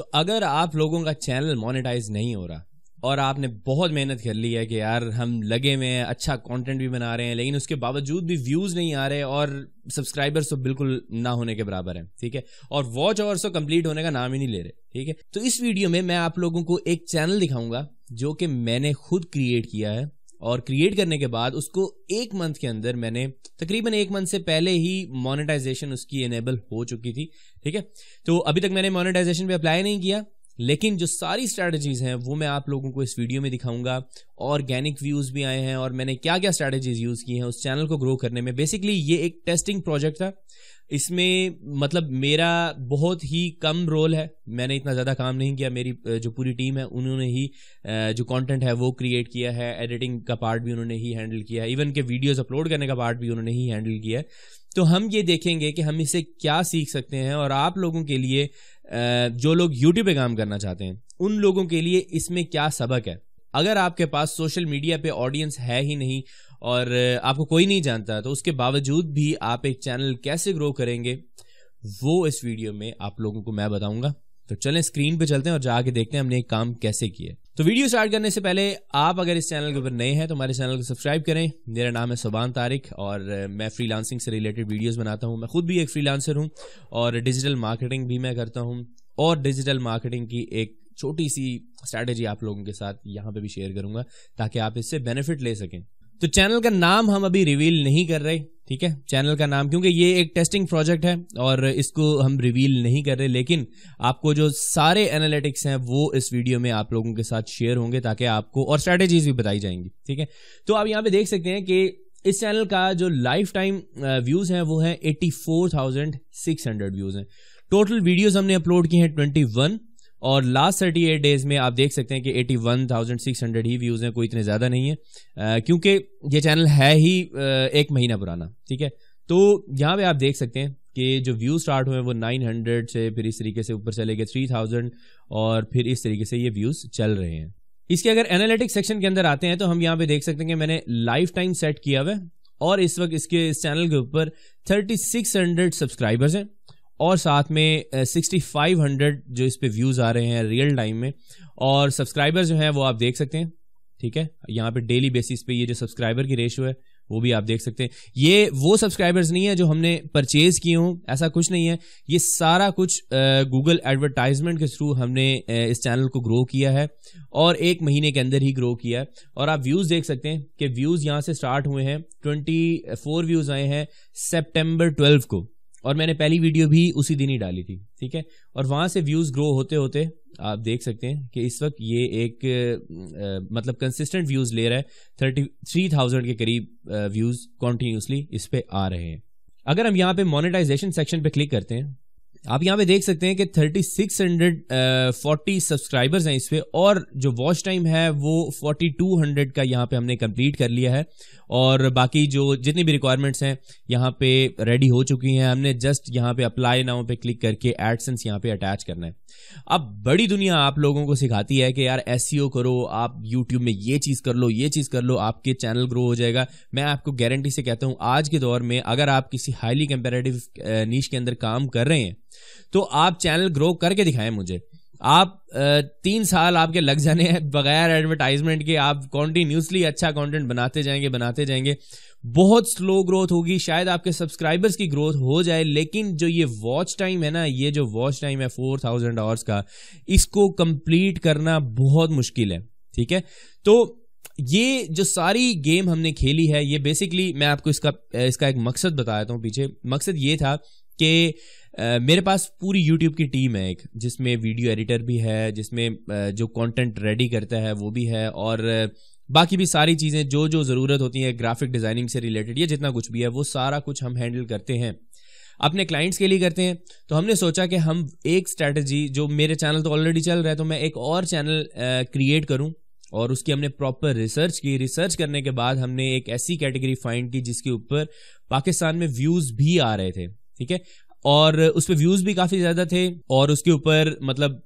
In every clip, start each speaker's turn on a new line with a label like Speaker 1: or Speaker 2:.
Speaker 1: तो अगर आप लोगों का चैनल मोनेटाइज नहीं हो रहा और आपने बहुत मेहनत कर ली है कि यार हम लगे हुए हैं अच्छा कंटेंट भी बना रहे हैं लेकिन उसके बावजूद भी व्यूज़ नहीं आ रहे और सब्सक्राइबर्स तो बिल्कुल ना होने के बराबर हैं ठीक है और वॉच आवर्स तो कंप्लीट होने का नाम ही नहीं ले रहे ठीक है तो इस वीडियो में मैं आप लोगों को एक चैनल दिखाऊंगा जो कि मैंने खुद क्रिएट किया है और क्रिएट करने के बाद उसको एक मंथ के अंदर मैंने तकरीबन एक मंथ से पहले ही मोनेटाइजेशन उसकी एनेबल हो चुकी थी ठीक है तो अभी तक मैंने मोनेटाइजेशन पे अप्लाई नहीं किया लेकिन जो सारी स्ट्रैटेजीज़ हैं वो मैं आप लोगों को इस वीडियो में दिखाऊंगा ऑर्गेनिक व्यूज़ भी आए हैं और मैंने क्या क्या स्ट्रैटेजीज़ यूज़ की हैं उस चैनल को ग्रो करने में बेसिकली ये एक टेस्टिंग प्रोजेक्ट था इसमें मतलब मेरा बहुत ही कम रोल है मैंने इतना ज़्यादा काम नहीं किया मेरी जो पूरी टीम है उन्होंने ही जो कंटेंट है वो क्रिएट किया है एडिटिंग का पार्ट भी उन्होंने ही हैंडल किया है इवन के वीडियोस अपलोड करने का पार्ट भी उन्होंने ही हैंडल किया है तो हम ये देखेंगे कि हम इसे क्या सीख सकते हैं और आप लोगों के लिए जो लोग यूट्यूब पे काम करना चाहते हैं उन लोगों के लिए इसमें क्या सबक है अगर आपके पास सोशल मीडिया पे ऑडियंस है ही नहीं और आपको कोई नहीं जानता तो उसके बावजूद भी आप एक चैनल कैसे ग्रो करेंगे वो इस वीडियो में आप लोगों को मैं बताऊंगा तो चलें स्क्रीन पे चलते हैं और जाके देखते हैं हमने एक काम कैसे किया तो वीडियो स्टार्ट करने से पहले आप अगर इस चैनल के ऊपर नए हैं तो हमारे चैनल को सब्सक्राइब करें मेरा नाम है सुबान तारिक और मैं फ्रीलांसिंग से रिलेटेड वीडियोस बनाता हूं मैं खुद भी एक फ्रीलांसर हूं और डिजिटल मार्केटिंग भी मैं करता हूं और डिजिटल मार्केटिंग की एक छोटी सी स्ट्रैटेजी आप लोगों के साथ यहाँ पर भी शेयर करूंगा ताकि आप इससे बेनिफिट ले सकें तो चैनल का नाम हम अभी रिवील नहीं कर रहे ठीक है चैनल का नाम क्योंकि ये एक टेस्टिंग प्रोजेक्ट है और इसको हम रिवील नहीं कर रहे लेकिन आपको जो सारे एनालिटिक्स हैं वो इस वीडियो में आप लोगों के साथ शेयर होंगे ताकि आपको और स्ट्रेटेजीज भी बताई जाएंगी ठीक है तो आप यहाँ पे देख सकते हैं कि इस चैनल का जो लाइफ टाइम व्यूज़ है वो है एट्टी व्यूज़ हैं टोटल वीडियोज हमने अपलोड किए हैं ट्वेंटी और लास्ट थर्टी एट डेज में आप देख सकते हैं कि eighty one thousand six hundred ही व्यूज़ हैं कोई इतने ज़्यादा नहीं है क्योंकि ये चैनल है ही एक महीना पुराना ठीक है तो यहाँ पे आप देख सकते हैं कि जो व्यू स्टार्ट हुए हैं वो नाइन हंड्रेड से फिर इस तरीके से ऊपर चले गए थ्री थाउजेंड और फिर इस तरीके से ये व्यूज़ चल रहे हैं इसके अगर एनालिटिक्स सेक्शन के अंदर आते हैं तो हम यहाँ पे देख सकते हैं कि मैंने लाइफ टाइम सेट किया हुआ है और इस वक्त इसके इस चैनल के ऊपर थर्टी सिक्स हंड्रेड सब्सक्राइबर्स हैं और साथ में सिक्सटी फाइव हंड्रेड जो इस पे व्यूज़ आ रहे हैं रियल टाइम में और सब्सक्राइबर्स जो हैं वो आप देख सकते हैं ठीक है यहाँ पे डेली बेसिस पे ये जो सब्सक्राइबर की रेशो है वो भी आप देख सकते हैं ये वो सब्सक्राइबर्स नहीं है जो हमने परचेज किए हों ऐसा कुछ नहीं है ये सारा कुछ गूगल एडवर्टाइजमेंट के थ्रू हमने इस चैनल को ग्रो किया है और एक महीने के अंदर ही ग्रो किया है और आप व्यूज़ देख सकते हैं कि व्यूज़ यहाँ से स्टार्ट हुए हैं ट्वेंटी फोर व्यूज़ आए हैं सेप्टेम्बर ट्वेल्व को और मैंने पहली वीडियो भी उसी दिन ही डाली थी ठीक है और वहाँ से व्यूज़ ग्रो होते होते आप देख सकते हैं कि इस वक्त ये एक आ, मतलब कंसिस्टेंट व्यूज़ ले रहा है थर्टी थ्री थाउजेंड के करीब व्यूज़ कॉन्टीन्यूसली इस पर आ रहे हैं अगर हम यहाँ पे मोनेटाइजेशन सेक्शन पे क्लिक करते हैं आप यहाँ पे देख सकते हैं कि 3640 सब्सक्राइबर्स हैं इस पर और जो वॉच टाइम है वो 4200 का यहाँ पे हमने कंप्लीट कर लिया है और बाकी जो जितनी भी रिक्वायरमेंट्स हैं यहाँ पे रेडी हो चुकी हैं हमने जस्ट यहाँ पे अप्लाई नाउ पे क्लिक करके एडसेंस यहाँ पे अटैच करना है अब बड़ी दुनिया आप लोगों को सिखाती है कि यार एस e करो आप यूट्यूब में ये चीज़ कर लो ये चीज़ कर लो आपके चैनल ग्रो हो जाएगा मैं आपको गारंटी से कहता हूँ आज के दौर में अगर आप किसी हाईली कंपेरेटिव नीच के अंदर काम कर रहे हैं तो आप चैनल ग्रो करके दिखाएं मुझे आप तीन साल आपके लग जाने हैं बगैर एडवर्टाइजमेंट के आप कॉन्टीन्यूसली अच्छा कंटेंट बनाते जाएंगे बनाते जाएंगे बहुत स्लो ग्रोथ होगी शायद आपके सब्सक्राइबर्स की ग्रोथ हो जाए लेकिन जो ये वॉच टाइम है ना ये जो वॉच टाइम है फोर थाउजेंड आवर्स का इसको कंप्लीट करना बहुत मुश्किल है ठीक है तो ये जो सारी गेम हमने खेली है ये बेसिकली मैं आपको इसका इसका एक मकसद बताया था पीछे मकसद ये था कि मेरे पास पूरी यूट्यूब की टीम है एक जिसमें वीडियो एडिटर भी है जिसमें जो कंटेंट रेडी करता है वो भी है और बाकी भी सारी चीज़ें जो जो ज़रूरत होती है ग्राफिक डिज़ाइनिंग से रिलेटेड या जितना कुछ भी है वो सारा कुछ हम हैंडल करते हैं अपने क्लाइंट्स के लिए करते हैं तो हमने सोचा कि हम एक स्ट्रैटेजी जो मेरे चैनल तो ऑलरेडी चल रहा है तो मैं एक और चैनल क्रिएट करूं और उसकी हमने प्रॉपर रिसर्च की रिसर्च करने के बाद हमने एक ऐसी कैटेगरी फाइंड की जिसके ऊपर पाकिस्तान में व्यूज़ भी आ रहे थे ठीक है और उस पर व्यूज भी काफी ज्यादा थे और उसके ऊपर मतलब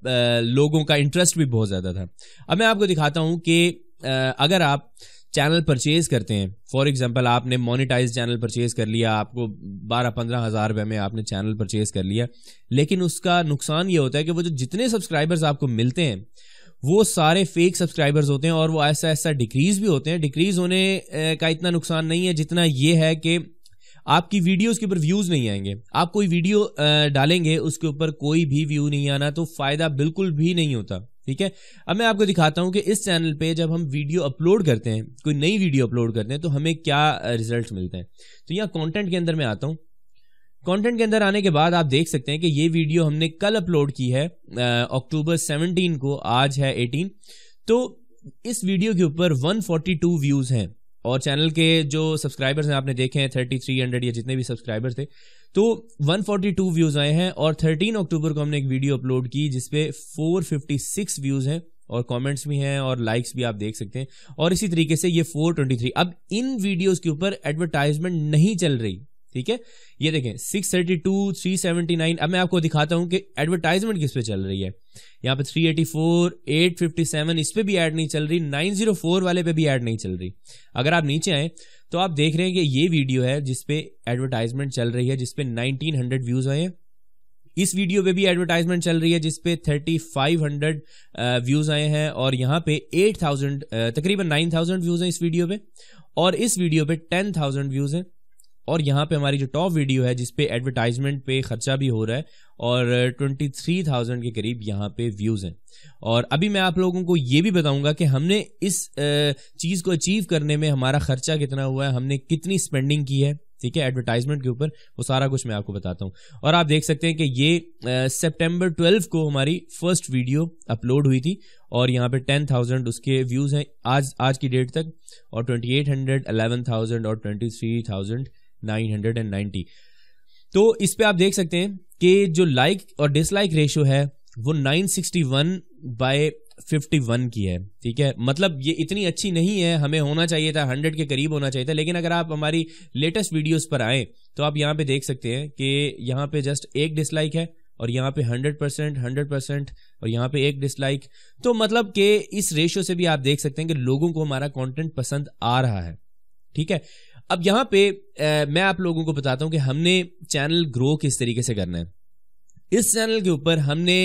Speaker 1: लोगों का इंटरेस्ट भी बहुत ज्यादा था अब मैं आपको दिखाता हूँ कि अगर आप चैनल परचेज करते हैं फॉर एग्जाम्पल आपने मोनिटाइज चैनल परचेज कर लिया आपको बारह पंद्रह हज़ार रुपये में आपने चैनल परचेज कर लिया लेकिन उसका नुकसान ये होता है कि वो जो जितने सब्सक्राइबर्स आपको मिलते हैं वो सारे फेक सब्सक्राइबर्स होते हैं और वो ऐसा ऐसा डिक्रीज भी होते हैं डिक्रीज होने का इतना नुकसान नहीं है जितना ये है कि आपकी वीडियो के ऊपर व्यूज नहीं आएंगे आप कोई वीडियो डालेंगे उसके ऊपर कोई भी व्यू नहीं आना तो फायदा बिल्कुल भी नहीं होता ठीक है अब मैं आपको दिखाता हूं कि इस चैनल पे जब हम वीडियो अपलोड करते हैं कोई नई वीडियो अपलोड करते हैं तो हमें क्या रिजल्ट मिलते हैं तो यहाँ कॉन्टेंट के अंदर मैं आता हूँ कंटेंट के अंदर आने के बाद आप देख सकते हैं कि ये वीडियो हमने कल अपलोड की है अक्टूबर सेवनटीन को आज है एटीन तो इस वीडियो के ऊपर 142 व्यूज हैं और चैनल के जो सब्सक्राइबर्स हैं आपने देखे हैं थर्टी थ्री हंड्रेड या जितने भी सब्सक्राइबर्स थे तो 142 व्यूज़ आए हैं और 13 अक्टूबर को हमने एक वीडियो अपलोड की जिसपे 456 व्यूज़ हैं और कमेंट्स भी हैं और लाइक्स भी आप देख सकते हैं और इसी तरीके से ये 423 अब इन वीडियोस के ऊपर एडवर्टाइजमेंट नहीं चल रही ठीक है ये देखें 632 379 अब मैं आपको दिखाता हूं कि एडवर्टाइजमेंट किस पे चल रही है यहाँ पे 384 857 इस पे भी ऐड नहीं चल रही 904 वाले पे भी ऐड नहीं चल रही अगर आप नीचे आए तो आप देख रहे हैं कि ये वीडियो है जिसपे एडवर्टाइजमेंट चल रही है जिसपे नाइनटीन हंड्रेड व्यूज आए हैं इस वीडियो पे भी एडवर्टाइजमेंट चल रही है जिसपे थर्टी फाइव हंड्रेड व्यूज आए हैं और यहाँ पे थाउजेंड तकरीबन नाइन थाउजेंड व्यूज हैं इस वीडियो पे और इस वीडियो पे टेन थाउजेंड व्यूज हैं और यहाँ पे हमारी जो टॉप वीडियो है जिसपे एडवर्टाइजमेंट पे खर्चा भी हो रहा है और ट्वेंटी थ्री थाउजेंड के करीब यहाँ पे व्यूज़ हैं और अभी मैं आप लोगों को ये भी बताऊंगा कि हमने इस चीज़ को अचीव करने में हमारा खर्चा कितना हुआ है हमने कितनी स्पेंडिंग की है ठीक है एडवर्टाइजमेंट के ऊपर वो सारा कुछ मैं आपको बताता हूँ और आप देख सकते हैं कि ये सेप्टेम्बर ट्वेल्व को हमारी फर्स्ट वीडियो अपलोड हुई थी और यहाँ पे टेन थाउजेंड उसके व्यूज़ हैं आज आज की डेट तक और twenty eight hundred eleven thousand और ट्वेंटी थ्री थाउजेंड नाइनटी तो इस पे आप देख सकते हैं कि जो लाइक और डिसलाइक रेशियो है वो 961 बाय 51 की है ठीक है मतलब ये इतनी अच्छी नहीं है हमें होना चाहिए था 100 के करीब होना चाहिए था लेकिन अगर आप हमारी लेटेस्ट वीडियोस पर आए तो आप यहाँ पे देख सकते हैं कि यहाँ पे जस्ट एक डिसलाइक है और यहाँ पे 100 परसेंट हंड्रेड परसेंट और यहाँ पे एक डिसलाइक तो मतलब कि इस रेशियो से भी आप देख सकते हैं कि लोगों को हमारा कॉन्टेंट पसंद आ रहा है ठीक है अब यहाँ पे आ, मैं आप लोगों को बताता हूँ कि हमने चैनल ग्रो किस तरीके से करना है इस चैनल के ऊपर हमने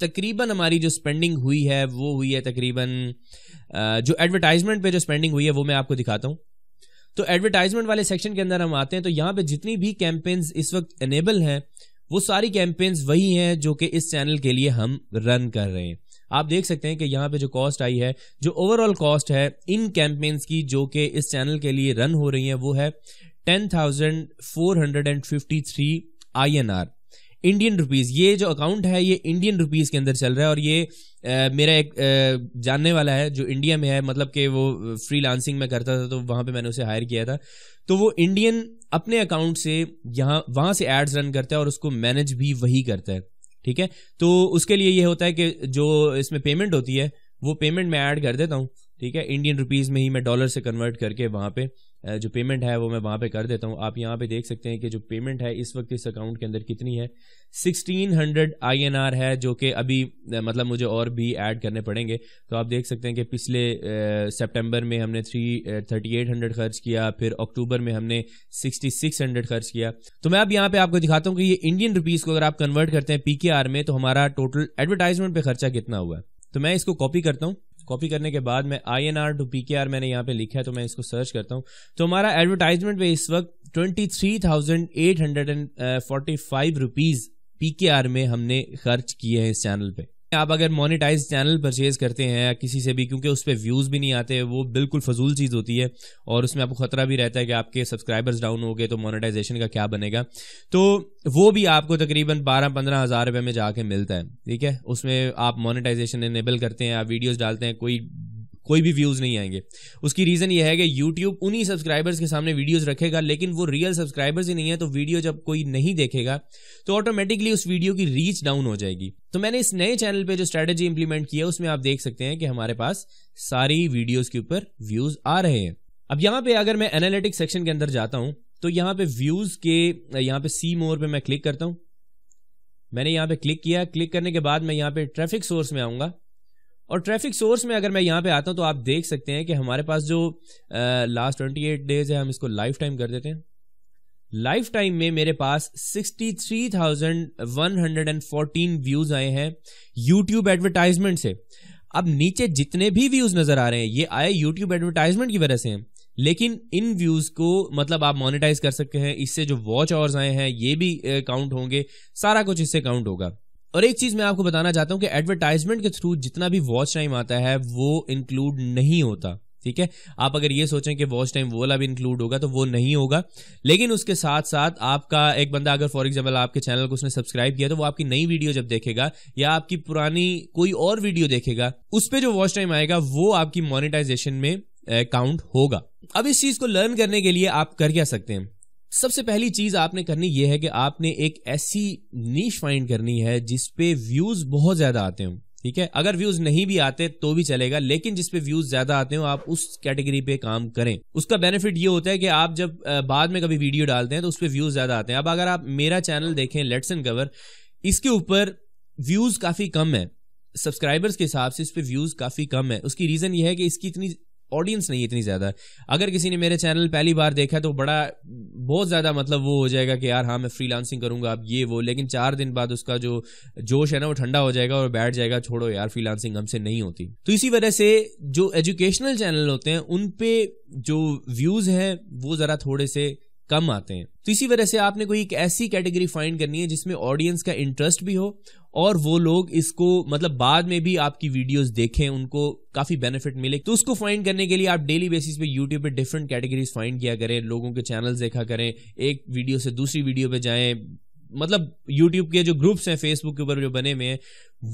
Speaker 1: तकरीबन हमारी जो स्पेंडिंग हुई है वो हुई है तकरीबन जो एडवर्टाइजमेंट पे जो स्पेंडिंग हुई है वो मैं आपको दिखाता हूँ तो एडवर्टाइजमेंट वाले सेक्शन के अंदर हम आते हैं तो यहाँ पे जितनी भी कैंपेन्स इस वक्त एनेबल हैं वो सारी कैंपेन्स वही हैं जो कि इस चैनल के लिए हम रन कर रहे हैं आप देख सकते हैं कि यहाँ पे जो कॉस्ट आई है जो ओवरऑल कॉस्ट है इन कैंपेन्स की जो कि इस चैनल के लिए रन हो रही है वो है ten thousand four hundred and fifty three I N R Indian rupees ये जो अकाउंट है ये इंडियन रुपीस के अंदर चल रहा है और ये आ, मेरा एक आ, जानने वाला है जो इंडिया में है मतलब कि वो फ्रीलांसिंग में करता था तो वहाँ पे मैंने उसे हायर किया था तो वो इंडियन अपने अकाउंट से यहाँ वहाँ से एड्स रन करता है और उसको मैनेज भी वही करता है ठीक है तो उसके लिए ये होता है कि जो इसमें पेमेंट होती है वो पेमेंट मैं ऐड कर देता हूँ ठीक है इंडियन रुपीज़ में ही मैं डॉलर से कन्वर्ट करके वहाँ पे जो पेमेंट है वो मैं वहाँ पे कर देता हूँ आप यहाँ पे देख सकते हैं कि जो पेमेंट है इस वक्त इस अकाउंट के अंदर कितनी है 1600 आईएनआर है जो कि अभी मतलब मुझे और भी ऐड करने पड़ेंगे तो आप देख सकते हैं कि पिछले सितंबर में हमने थ्री थर्टी एट हंड्रेड खर्च किया फिर अक्टूबर में हमने सिक्सटी सिक्स हंड्रेड खर्च किया तो मैं अब यहाँ पे आपको दिखाता हूँ कि ये इंडियन रुपीज़ को अगर आप कन्वर्ट करते हैं पी में तो हमारा टोटल एडवर्टाइजमेंट पर खर्चा कितना हुआ है तो मैं इसको कॉपी करता हूँ कॉपी करने के बाद मैं I N R to P K R मैंने यहाँ पे लिखा है तो मैं इसको सर्च करता हूँ तो हमारा एडवर्टाइजमेंट पे इस वक्त twenty three thousand eight hundred and forty five rupees P K R में हमने खर्च किए हैं इस चैनल पे आप अगर मोनिटाइज चैनल परचेज करते हैं किसी से भी क्योंकि उस पर व्यूज़ भी नहीं आते वो बिल्कुल फजूल चीज़ होती है और उसमें आपको ख़तरा भी रहता है कि आपके सब्सक्राइबर्स डाउन हो गए तो मोनिटाइजेशन का क्या बनेगा तो वो भी आपको तकरीबन बारह पंद्रह हज़ार रुपये में जाके मिलता है ठीक है उसमें आप मोनिटाइजेशन इनेबल करते हैं आप वीडियोज़ डालते हैं कोई कोई भी व्यूज़ नहीं आएंगे उसकी रीज़न ये है कि यूट्यूब उन्हीं सब्सक्राइबर्स के सामने वीडियोज़ रखेगा लेकिन वो रियल सब्सक्राइबर्स ही नहीं है तो वीडियो जब कोई नहीं देखेगा तो ऑटोमेटिकली उस वीडियो की रीच डाउन हो जाएगी तो मैंने इस नए चैनल पर जो स्ट्रैटेजी इंप्लीमेंट किया उसमें आप देख सकते हैं कि हमारे पास सारी वीडियोज़ के ऊपर व्यूज़ आ रहे हैं अब यहाँ पर अगर मैं एनालिटिक सेक्शन के अंदर जाता हूँ तो यहाँ पे व्यूज़ के यहाँ पे सी मोर पे मैं क्लिक करता हूँ मैंने यहाँ पे क्लिक किया क्लिक करने के बाद मैं यहाँ पे ट्रैफिक सोर्स में आऊँगा और ट्रैफिक सोर्स में अगर मैं यहाँ पे आता हूँ तो आप देख सकते हैं कि हमारे पास जो लास्ट ट्वेंटी एट डेज है हम इसको लाइफ टाइम कर देते हैं लाइफ टाइम में मेरे पास 63,114 व्यूज आए हैं यूट्यूब एडवर्टाइजमेंट से अब नीचे जितने भी व्यूज नजर आ रहे हैं ये आए यूट्यूब एडवर्टाइजमेंट की वजह से हैं लेकिन इन व्यूज को मतलब आप मोनेटाइज कर सकते हैं इससे जो वॉच आवर्स आए हैं ये भी काउंट होंगे सारा कुछ इससे काउंट होगा और एक चीज मैं आपको बताना चाहता हूँ कि एडवर्टाइजमेंट के थ्रू जितना भी वॉच टाइम आता है वो इंक्लूड नहीं होता ठीक है आप अगर ये सोचें कि वॉच टाइम वो वाला भी इंक्लूड होगा तो वो नहीं होगा लेकिन उसके साथ साथ आपका एक बंदा अगर फॉर एग्जाम्पल आपके चैनल को उसने सब्सक्राइब किया तो वो आपकी नई वीडियो जब देखेगा या आपकी पुरानी कोई और वीडियो देखेगा उस पर जो वॉच टाइम आएगा वो आपकी मोनिटाइजेशन में काउंट होगा अब इस चीज को लर्न करने के लिए आप कर क्या सकते हैं सबसे पहली चीज आपने करनी यह है कि आपने एक ऐसी नीच फाइंड करनी है जिसपे व्यूज बहुत ज्यादा आते हो ठीक है अगर व्यूज नहीं भी आते तो भी चलेगा लेकिन जिसपे व्यूज ज्यादा आते हो आप उस कैटेगरी पे काम करें उसका बेनिफिट ये होता है कि आप जब बाद में कभी वीडियो डालते हैं तो उस पर व्यूज ज्यादा आते हैं अब अगर आप मेरा चैनल देखें लेट्स एंड कवर इसके ऊपर व्यूज काफी कम है सब्सक्राइबर्स के हिसाब से इस पर व्यूज काफी कम है उसकी रीजन यह है कि इसकी इतनी ऑडियंस नहीं इतनी ज़्यादा अगर किसी ने मेरे चैनल पहली बार देखा तो बड़ा बहुत ज़्यादा मतलब वो हो जाएगा कि यार हाँ मैं फ्रीलांसिंग करूँगा अब ये वो लेकिन चार दिन बाद उसका जो जोश है ना वो ठंडा हो जाएगा और बैठ जाएगा छोड़ो यार फ्रीलांसिंग हमसे नहीं होती तो इसी वजह से जो एजुकेशनल चैनल होते हैं उन पे जो व्यूज़ हैं वो ज़रा थोड़े से कम आते हैं तो इसी वजह से आपने कोई एक ऐसी कैटेगरी फाइंड करनी है जिसमें ऑडियंस का इंटरेस्ट भी हो और वो लोग इसको मतलब बाद में भी आपकी वीडियोस देखें उनको काफी बेनिफिट मिले तो उसको फाइंड करने के लिए आप डेली बेसिस पे यूट्यूब पे डिफरेंट कैटेगरीज फाइंड किया करें लोगों के चैनल्स देखा करें एक वीडियो से दूसरी वीडियो पे जाएं मतलब यूट्यूब के जो ग्रुप्स हैं फेसबुक के ऊपर जो बने हुए हैं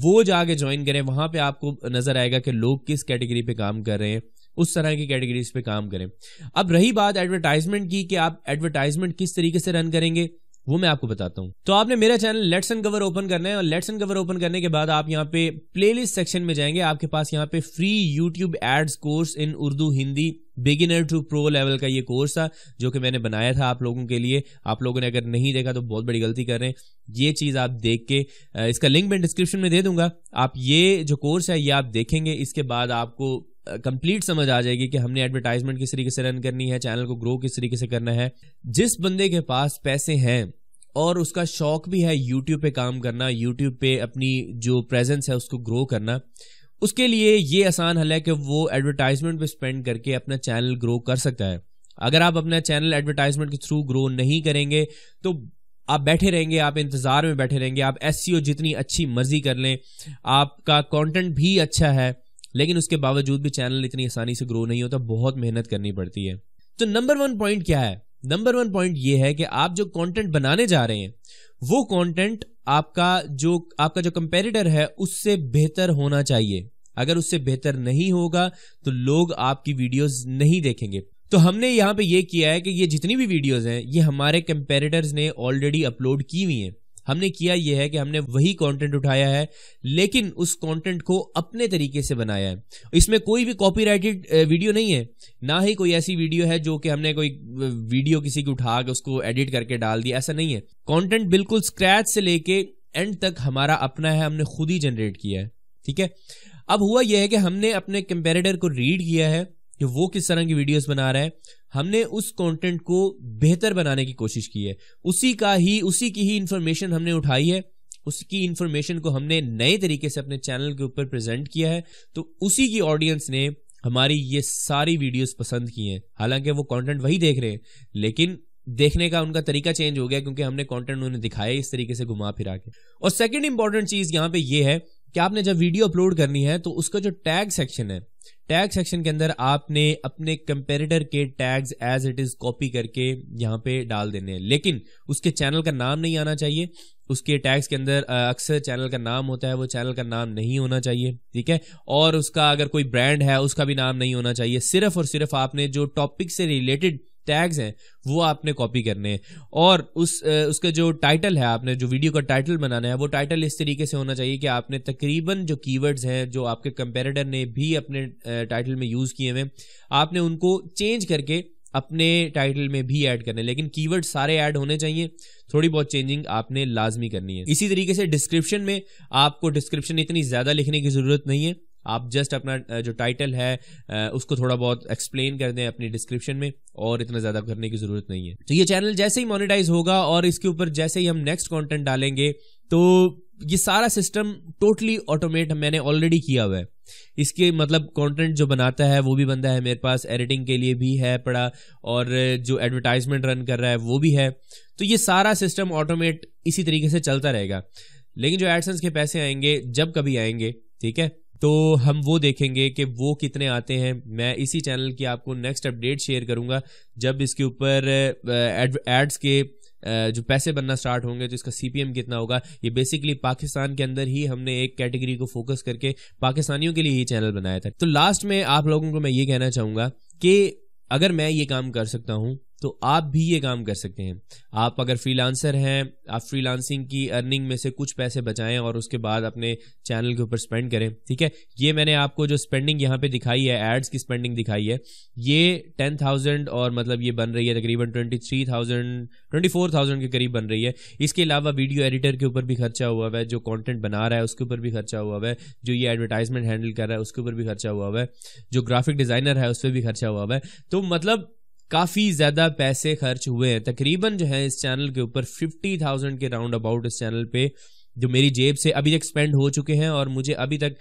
Speaker 1: वो जाके ज्वाइन करें वहां पे आपको नजर आएगा कि लोग किस कैटेगरी पे काम कर रहे हैं उस तरह की कैटेगरीज पे काम करें अब रही बात एडवर्टाइजमेंट की कि आप एडवर्टाइजमेंट किस तरीके से रन करेंगे वो मैं आपको बताता हूँ तो आपने मेरा channel let's and cover open करना है और लेट्स एंड कवर ओपन करने के बाद आप यहाँ पे प्लेलिस्ट सेक्शन में जाएंगे आपके पास यहाँ पे free YouTube ads course in Urdu Hindi beginner to pro level का ये कोर्स था जो कि मैंने बनाया था आप लोगों के लिए आप लोगों ने अगर नहीं देखा तो बहुत बड़ी गलती कर रहे हैं ये चीज़ आप देख के इसका लिंक मैं डिस्क्रिप्शन में दे दूंगा आप ये जो कोर्स है ये आप देखेंगे इसके बाद आपको कंप्लीट समझ आ जाएगी कि हमने एडवर्टाइजमेंट किस तरीके से रन करनी है चैनल को ग्रो किस तरीके से करना है जिस बंदे के पास पैसे हैं और उसका शौक भी है यूट्यूब पे काम करना यूट्यूब पे अपनी जो प्रेजेंस है उसको ग्रो करना उसके लिए ये आसान हल है कि वो एडवर्टाइजमेंट पे स्पेंड करके अपना चैनल ग्रो कर सकता है अगर आप अपना चैनल एडवर्टाइजमेंट के थ्रू ग्रो नहीं करेंगे तो आप बैठे रहेंगे आप इंतज़ार में बैठे रहेंगे आप एस e जितनी अच्छी मर्जी कर लें आपका कॉन्टेंट भी अच्छा है लेकिन उसके बावजूद भी चैनल इतनी आसानी से ग्रो नहीं होता बहुत मेहनत करनी पड़ती है तो नंबर वन पॉइंट क्या है नंबर वन पॉइंट ये है कि आप जो कंटेंट बनाने जा रहे हैं वो कंटेंट आपका जो आपका जो कंपेरिटर है उससे बेहतर होना चाहिए अगर उससे बेहतर नहीं होगा तो लोग आपकी वीडियोस नहीं देखेंगे तो हमने यहाँ पे ये किया है कि ये जितनी भी वीडियोस हैं ये हमारे कंपेरिटर्स ने ऑलरेडी अपलोड की हुई हैं हमने किया यह है कि हमने वही कंटेंट उठाया है लेकिन उस कंटेंट को अपने तरीके से बनाया है इसमें कोई भी कॉपीराइटेड वीडियो नहीं है ना ही कोई ऐसी वीडियो है जो कि हमने कोई वीडियो किसी की उठा के उसको एडिट करके डाल दिया ऐसा नहीं है कंटेंट बिल्कुल स्क्रैच से लेके एंड तक हमारा अपना है हमने खुद ही जनरेट किया है ठीक है अब हुआ यह है कि हमने अपने कंपेरेटर को रीड किया है कि वो किस तरह की वीडियोस बना रहा है हमने उस कंटेंट को बेहतर बनाने की कोशिश की है उसी का ही उसी की ही इंफॉर्मेशन हमने उठाई है उसकी इंफॉर्मेशन को हमने नए तरीके से अपने चैनल के ऊपर प्रेजेंट किया है तो उसी की ऑडियंस ने हमारी ये सारी वीडियोस पसंद की हैं हालांकि वो कंटेंट वही देख रहे हैं लेकिन देखने का उनका तरीका चेंज हो गया क्योंकि हमने कंटेंट उन्हें दिखाया इस तरीके से घुमा फिरा के और सेकंड इंपॉर्टेंट चीज यहां पे ये है कि आपने जब वीडियो अपलोड करनी है तो उसका जो टैग सेक्शन है टैग सेक्शन के अंदर आपने अपने कंपेरेटर के tags as it is copy करके यहाँ पे डाल देने हैं लेकिन उसके चैनल का नाम नहीं आना चाहिए उसके टैग्स के अंदर अक्सर चैनल का नाम होता है वो चैनल का नाम नहीं होना चाहिए ठीक है और उसका अगर कोई ब्रांड है उसका भी नाम नहीं होना चाहिए सिर्फ और सिर्फ आपने जो टॉपिक से रिलेटेड टैग्स हैं वो आपने कॉपी करने हैं और उस उसका जो टाइटल है आपने जो वीडियो का टाइटल बनाना है वो टाइटल इस तरीके से होना चाहिए कि आपने तकरीबन जो कीवर्ड्स हैं जो आपके कंपेरेटर ने भी अपने टाइटल में यूज़ किए हुए आपने उनको चेंज करके अपने टाइटल में भी ऐड करने लेकिन कीवर्ड सारे ऐड होने चाहिए थोड़ी बहुत चेंजिंग आपने लाजमी करनी है इसी तरीके से डिस्क्रिप्शन में आपको डिस्क्रिप्शन इतनी ज़्यादा लिखने की ज़रूरत नहीं है आप जस्ट अपना जो टाइटल है उसको थोड़ा बहुत एक्सप्लेन कर दें अपनी डिस्क्रिप्शन में और इतना ज़्यादा करने की ज़रूरत नहीं है तो ये चैनल जैसे ही मोनिटाइज होगा और इसके ऊपर जैसे ही हम नेक्स्ट कॉन्टेंट डालेंगे तो ये सारा सिस्टम टोटली ऑटोमेट मैंने ऑलरेडी किया हुआ है इसके मतलब कंटेंट जो बनाता है वो भी बंदा है मेरे पास एडिटिंग के लिए भी है पड़ा और जो एडवर्टाइजमेंट रन कर रहा है वो भी है तो ये सारा सिस्टम ऑटोमेट इसी तरीके से चलता रहेगा लेकिन जो एडसेंस के पैसे आएंगे जब कभी आएंगे ठीक है तो हम वो देखेंगे कि वो कितने आते हैं मैं इसी चैनल की आपको नेक्स्ट अपडेट शेयर करूँगा जब इसके ऊपर एड्स के जो पैसे बनना स्टार्ट होंगे तो इसका सीपीएम कितना होगा ये बेसिकली पाकिस्तान के अंदर ही हमने एक कैटेगरी को फोकस करके पाकिस्तानियों के लिए ही चैनल बनाया था तो लास्ट में आप लोगों को मैं ये कहना चाहूँगा कि अगर मैं ये काम कर सकता हूँ तो आप भी ये काम कर सकते हैं आप अगर फ्रीलांसर हैं आप फ्रीलांसिंग की अर्निंग में से कुछ पैसे बचाएं और उसके बाद अपने चैनल के ऊपर स्पेंड करें ठीक है ये मैंने आपको जो स्पेंडिंग यहाँ पे दिखाई है एड्स की स्पेंडिंग दिखाई है ये टेन थाउजेंड और मतलब ये बन रही है तकरीबन twenty three thousand twenty four thousand के करीब बन रही है इसके अलावा वीडियो एडिटर के ऊपर भी खर्चा हुआ हुआ है जो कॉन्टेंट बना रहा है उसके ऊपर भी खर्चा हुआ हुआ है जो ये एडवर्टाइजमेंट हैंडल कर रहा है उसके ऊपर भी खर्चा हुआ हुआ है जो ग्राफिक डिज़ाइनर है उस पर भी खर्चा हुआ हुआ है तो मतलब काफ़ी ज़्यादा पैसे खर्च हुए हैं तकरीबन जो है इस चैनल के ऊपर फिफ्टी थाउजेंड के राउंड अबाउट इस चैनल पे जो मेरी जेब से अभी तक स्पेंड हो चुके हैं और मुझे अभी तक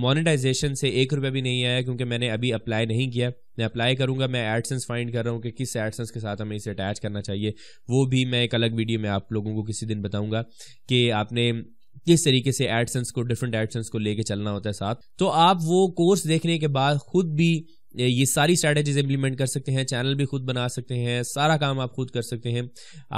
Speaker 1: मोनेटाइजेशन से एक रुपया भी नहीं आया क्योंकि मैंने अभी अप्लाई नहीं किया मैं अप्लाई करूंगा मैं एडसेंस फाइंड कर रहा हूँ कि किस एडसेंस के साथ हमें इसे अटैच करना चाहिए वो भी मैं एक अलग वीडियो में आप लोगों को किसी दिन बताऊंगा कि आपने किस तरीके से एडसेंस को डिफरेंट एडसेंस को लेके चलना होता है साथ तो आप वो कोर्स देखने के बाद खुद भी ये सारी स्ट्रैटेजीज इम्प्लीमेंट कर सकते हैं चैनल भी खुद बना सकते हैं सारा काम आप खुद कर सकते हैं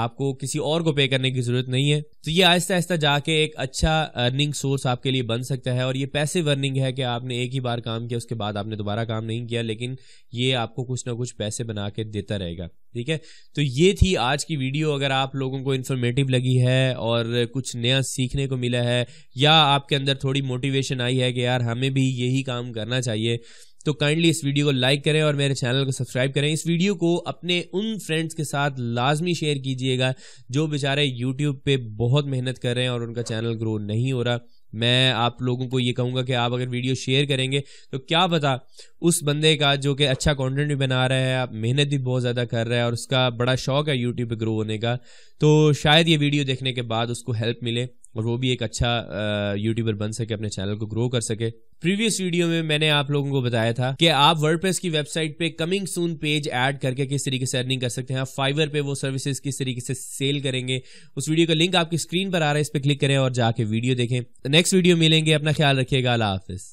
Speaker 1: आपको किसी और को पे करने की ज़रूरत नहीं है तो ये आहिस्ता आहिस्ता जाके एक अच्छा अर्निंग सोर्स आपके लिए बन सकता है और ये पैसे अर्निंग है कि आपने एक ही बार काम किया उसके बाद आपने दोबारा काम नहीं किया लेकिन ये आपको कुछ ना कुछ पैसे बना के देता रहेगा ठीक है तो ये थी आज की वीडियो अगर आप लोगों को इन्फॉर्मेटिव लगी है और कुछ नया सीखने को मिला है या आपके अंदर थोड़ी मोटिवेशन आई है कि यार हमें भी यही काम करना चाहिए तो काइंडली इस वीडियो को लाइक करें और मेरे चैनल को सब्सक्राइब करें इस वीडियो को अपने उन फ्रेंड्स के साथ लाजमी शेयर कीजिएगा जो बेचारे यूट्यूब पे बहुत मेहनत कर रहे हैं और उनका चैनल ग्रो नहीं हो रहा मैं आप लोगों को ये कहूँगा कि आप अगर वीडियो शेयर करेंगे तो क्या पता उस बंदे का जो कि अच्छा कंटेंट भी बना रहा है आप मेहनत भी बहुत ज़्यादा कर रहा है और उसका बड़ा शौक है यूट्यूब पे ग्रो होने का तो शायद ये वीडियो देखने के बाद उसको हेल्प मिले और वो भी एक अच्छा यूट्यूबर बन सके अपने चैनल को ग्रो कर सके प्रीवियस वीडियो में मैंने आप लोगों को बताया था कि आप वर्डप्रेस की वेबसाइट पे कमिंग सून पेज ऐड करके किस तरीके से अर्निंग कर सकते हैं आप फाइवर पे वो सर्विसेज किस तरीके से सेल करेंगे उस वीडियो का लिंक आपकी स्क्रीन पर आ रहा है इस पर क्लिक करें और जाके वीडियो देखें नेक्स्ट वीडियो मिलेंगे अपना ख्याल रखिएगा अला हाफिज़